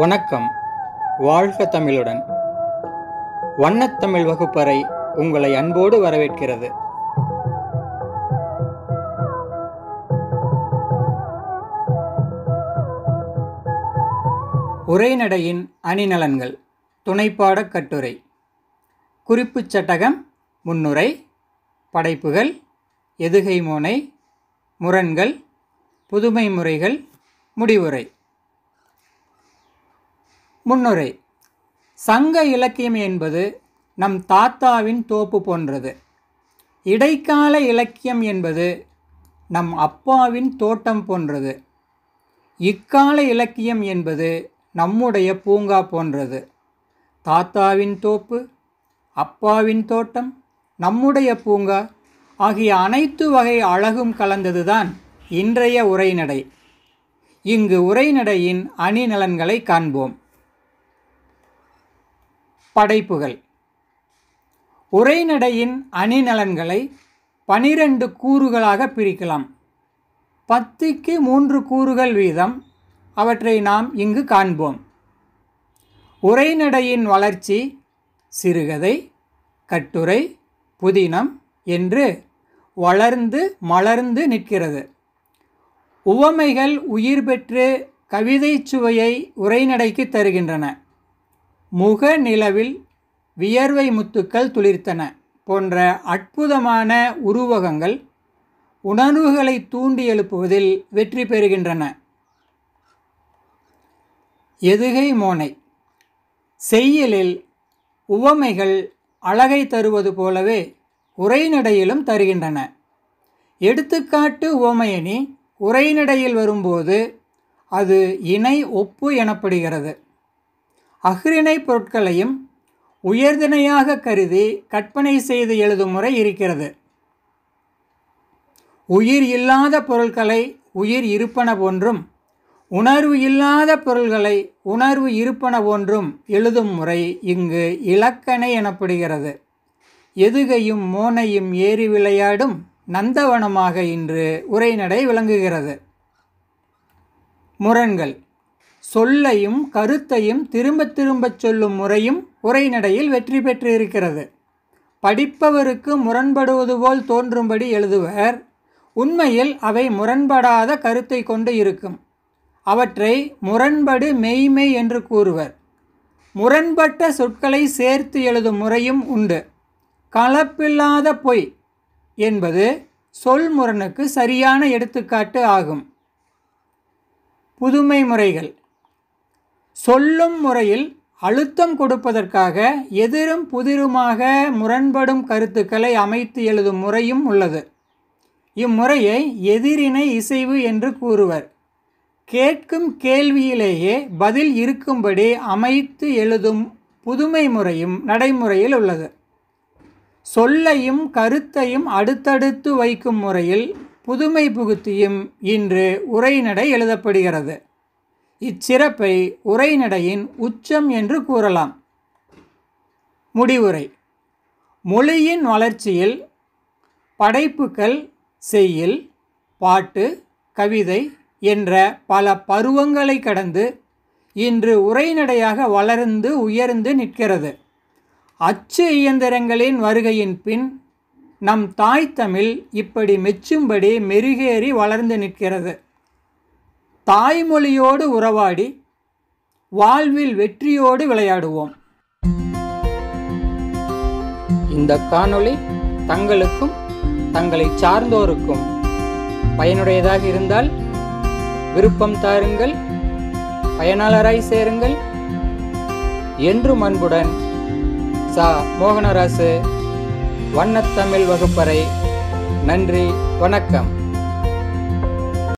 வணக்கம் வாழ்க தமிழுடன் வண்ணத்தமிழ் வகுப்பறை உங்களை அன்போடு வரவேற்கிறது உரைநடையின் அணிநலன்கள் துணைப்பாடக் கட்டுரை குறிப்புச் சட்டகம் முன்னுரை படைப்புகள் எதுகை மோனை முரண்கள் புதுமை முறைகள் முடிவுரை முன்னுரை சங்க இலக்கியம் என்பது நம் தாத்தாவின் தோப்பு போன்றது இடைக்கால இலக்கியம் என்பது நம் அப்பாவின் தோட்டம் போன்றது இக்கால இலக்கியம் என்பது நம்முடைய பூங்கா போன்றது தாத்தாவின் தோப்பு அப்பாவின் தோட்டம் நம்முடைய பூங்கா ஆகிய அனைத்து வகை அழகும் கலந்ததுதான் இன்றைய உரைநடை இங்கு உரைநடையின் அணிநலன்களை காண்போம் படைப்புகள் உரைநடையின் அணிநலன்களை பனிரெண்டு கூறுகளாக பிரிக்கலாம் பத்துக்கு மூன்று கூறுகள் வீதம் அவற்றை நாம் இங்கு காண்போம் உரைநடையின் வளர்ச்சி சிறுகதை கட்டுரை புதினம் என்று வளர்ந்து மலர்ந்து நிற்கிறது உவமைகள் உயிர் பெற்று கவிதை சுவையை உரைநடைக்கு தருகின்றன முக நிலவில் வியர்வை முத்துக்கள் துளிர்த்தன போன்ற அற்புதமான உருவகங்கள் உணர்வுகளை தூண்டி எழுப்புவதில் வெற்றி பெறுகின்றன எதுகை மோனை செய்யலில் உவமைகள் அழகை தருவது போலவே உரைநடையிலும் தருகின்றன எடுத்துக்காட்டு உவமையணி உரைநடையில் வரும்போது அது இணை ஒப்பு எனப்படுகிறது அஹ்ரிணை பொருட்களையும் உயர்தினையாக கருதி கற்பனை செய்து எழுதும் முறை இருக்கிறது உயிர் இல்லாத பொருட்களை உயிர் இருப்பன போன்றும் உணர்வு இல்லாத பொருள்களை உணர்வு இருப்பன போன்றும் எழுதும் முறை இங்கு இலக்கணை எனப்படுகிறது எதுகையும் மோனையும் ஏறி விளையாடும் நந்தவனமாக இன்று உரைநடை விளங்குகிறது முரண்கள் சொல்லையும் கருத்தையும் திரும்ப திரும்பச் சொல்லும் முறையும் உரைநடையில் வெற்றி பெற்றிருக்கிறது படிப்பவருக்கு முரண்படுவது போல் தோன்றும்படி எழுதுவர் உண்மையில் அவை முரண்படாத கருத்தை கொண்டு இருக்கும் அவற்றை முரண்படு மெய்மை என்று கூறுவர் முரண்பட்ட சொற்களை சேர்த்து எழுதும் முறையும் உண்டு கலப்பில்லாத பொய் என்பது சொல் முரணுக்கு சரியான எடுத்துக்காட்டு ஆகும் புதுமை முறைகள் சொல்லும் முறையில் அழுத்தம் கொடுப்பதற்காக எதிரும் புதிருமாக முரண்படும் கருத்துக்களை அமைத்து எழுதும் முறையும் உள்ளது இம்முறையை எதிரினை இசைவு என்று கூறுவர் கேட்கும் கேள்வியிலேயே பதில் இருக்கும்படி அமைத்து எழுதும் புதுமை முறையும் நடைமுறையில் உள்ளது சொல்லையும் கருத்தையும் அடுத்தடுத்து வைக்கும் முறையில் புதுமை புகுத்தியும் இன்று உரைநடை எழுதப்படுகிறது இச்சிறப்பை உரைநடையின் உச்சம் என்று கூறலாம் முடிவுரை மொழியின் வளர்ச்சியில் படைப்புக்கள் செய்யில் பாட்டு கவிதை என்ற பல பருவங்களை கடந்து இன்று உரைநடையாக வளர்ந்து உயர்ந்து நிற்கிறது அச்சு இயந்திரங்களின் வருகையின் பின் நம் தாய் தமிழ் இப்படி மெச்சும்படி மெருகேறி வளர்ந்து நிற்கிறது தாய்மொழியோடு உறவாடி வாழ்வில் வெற்றியோடு விளையாடுவோம் இந்த காணொளி தங்களுக்கும் தங்களை சார்ந்தோருக்கும் பயனுடையதாக இருந்தால் விருப்பம் தாருங்கள் பயனாளராய் சேருங்கள் என்றும் அன்புடன் சா மோகனராசு வண்ணத்தமிழ் வகுப்பறை நன்றி வணக்கம்